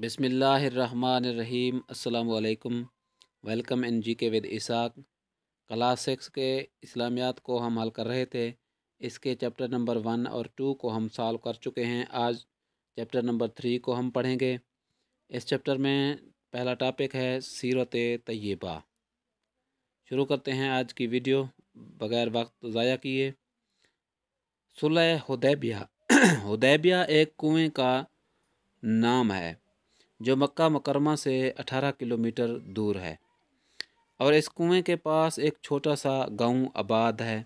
बिसमीम् अल्लाम welcome N G के with Isaac class six के इस्लामियात को हम हल कर रहे थे इसके चैप्टर नंबर वन और टू को हम सॉल्व कर चुके हैं आज चैप्टर नंबर थ्री को हम पढ़ेंगे इस चैप्टर में पहला टॉपिक है सीरत तय्यबा शुरू करते हैं आज की वीडियो बग़ैर वक्त ज़ाया किए सुलह हदैबिया हदैबिया एक कुएँ का नाम है जो मक्का मकरमा से 18 किलोमीटर दूर है और इस कुएं के पास एक छोटा सा गांव आबाद है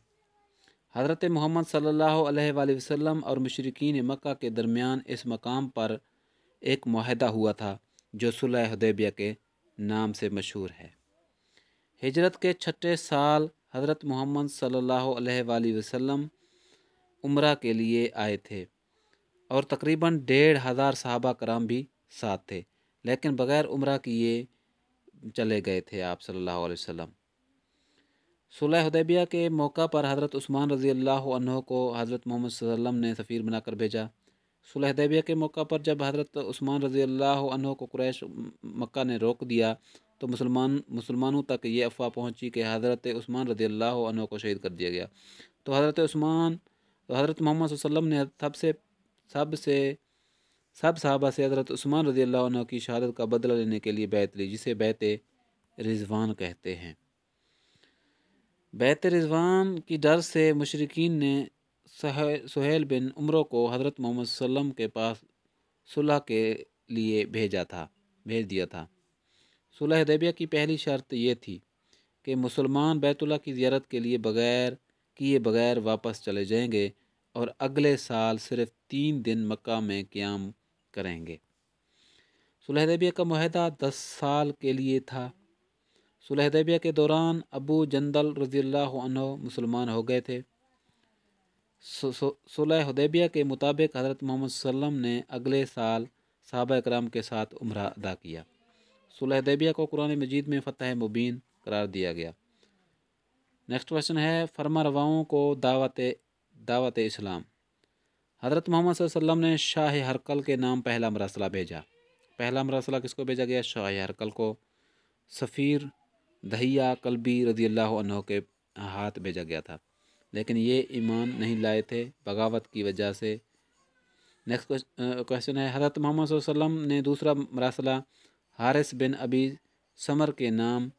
हज़रत मोहम्मद सल्लल्लाहु अलैहि वसल्लम और मशरकिन मक्का के दरमियान इस मकाम पर एक माहदा हुआ था जो सुलह के नाम से मशहूर है हिजरत के छठे साल हज़रत मोहम्मद सल्ला वसम उम्र के लिए आए थे और तकरीबन डेढ़ हज़ार साहबा कराम भी साथ थे लेकिन बग़ैर उम्र किए चले गए थे आप सल्लल्लाहु अलैहि वसल्लम सुलह हदैबिया के मौका पर हज़रत उस्मान रज़ी अल्लाह को हज़रत मोहम्मद सल्लम ने सफ़ीर बनाकर भेजा सुलह हदैबिया के मौका पर जब हज़रत उस्मान रज़ी अल्लाह को क्रैश मक्का ने रोक दिया तो मुसलमान मुसलमानों तक ये अफवाह पहुंची कि हज़रत उस्मान रज़ी अल्लाह को शहीद कर दिया गया तो हज़रत उस्मान तो हज़रत मोहम्मद वसल्लम ने सबसे सबसे सब साहबा से हज़रत उस्मान रजी अल्लाह की शहादत का बदला लेने के लिए बैत ली जिसे बैत रिजवान कहते हैं बैत रिजवान की डर से मशरकिन ने सुहेल बिन उमरों को हज़रत मोहम्मद वसल्लम के पास सुलह के लिए भेजा था भेज दिया था सुलह देबिया की पहली शर्त यह थी कि मुसलमान बैतुल्ला की ज्यारत के लिए बगैर किए बगैर वापस चले जाएंगे और अगले साल सिर्फ तीन दिन मक्का में क्याम करेंगे सुलहदेबिया का माहा दस साल के लिए था सुलहदेबिया के दौरान अबू जंदल रजील्ला मुसलमान हो गए थे सुलह हदैबिया के मुताबिक हज़रत मोहम्मद सल्लम ने अगले साल सहाबा कराम के साथ उम्र अदा किया सुलह को कुरान मजीद में फ़तह मुबीन करार दिया गया नेक्स्ट क्वेश्चन है फरमा रवाओं को दावत दावत इस्लाम हज़रत मोहम्मद वसल्लम ने शाह हरकल के नाम पहला मरसला भेजा पहला मरसला किसको भेजा गया शाह हरकल को सफ़ीर दहिया कलबी रजी अल्लाह के हाथ भेजा गया था लेकिन ये ईमान नहीं लाए थे बगावत की वजह से नेक्स्ट क्वेश्चन है हज़रत मोहम्मद वसल्लम ने दूसरा मरसला हारिस बिन अबी समर के नाम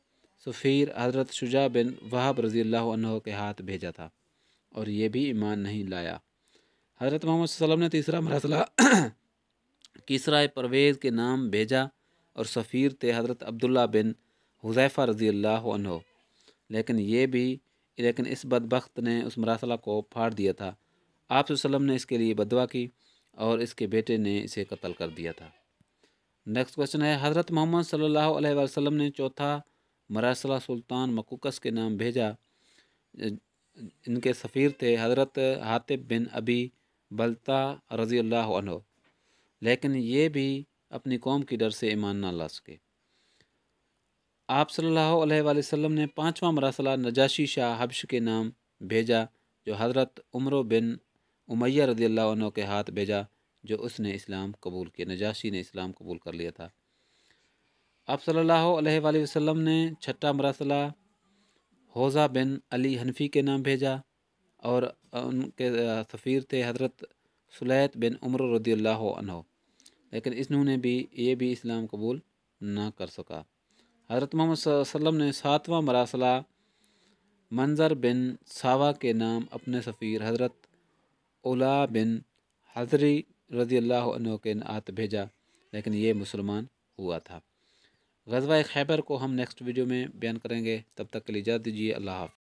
सफ़ीर हज़रत शुजा बिन वहाब रज़ी अल्लाह के हाथ भेजा था और ये भी ईमान नहीं लाया हज़रत मोहम्मद वसलम ने तीसरा मरसला किसरा परवेज़ के नाम भेजा और सफ़ीर थे हज़रत अब्दुल्ला बिन हुजैफ़ा रज़ी अल्लाह लेकिन ये भी लेकिन इस बदबख्त ने उस मरासला को फाड़ दिया था आप वसल्लम ने इसके लिए बदवा की और इसके बेटे ने इसे कत्ल कर दिया था नेक्स्ट क्वेश्चन है हज़रत मोहम्मद सल्लल्लाहु अलैहि वसल्लम ने चौथा मरासला सुल्तान मकुकस के नाम भेजा इनके सफ़ीर थे हज़रत हातिब बिन अबी बलता रज़ी अल्लाह लेकिन ये भी अपनी कौम की डर से ईमान ना ला सके आप सल्लल्लाहु अलैहि वसल्लम ने पांचवा मरासला नजाशी शाह हबश के नाम भेजा जो हज़रत उम्र बिन उमैया रज़ी अल्लाह के हाथ भेजा जो उसने इस्लाम कबूल किया नजाशी ने इस्लाम कबूल कर लिया था आप सल्ला वसम ने छठा मरासला होज़ा बिन अली हनफी के नाम भेजा और उनके सफ़ीर थे हज़रत सुलैत बिन उम्र रदील्ला अनहो लेकिन इन्होंने भी ये भी इस्लाम कबूल ना कर सका हज़रत मोहम्मद वसम ने सातवां मरासला मंजर बिन सावा के नाम अपने सफ़ीर हज़रत उला बिन हजरी रजी अल्लाह के नात भेजा लेकिन ये मुसलमान हुआ था गजवा खैबर को हम नेक्स्ट वीडियो में बयान करेंगे तब तक के लिए इजाज़त दीजिए अल्लाह हाफ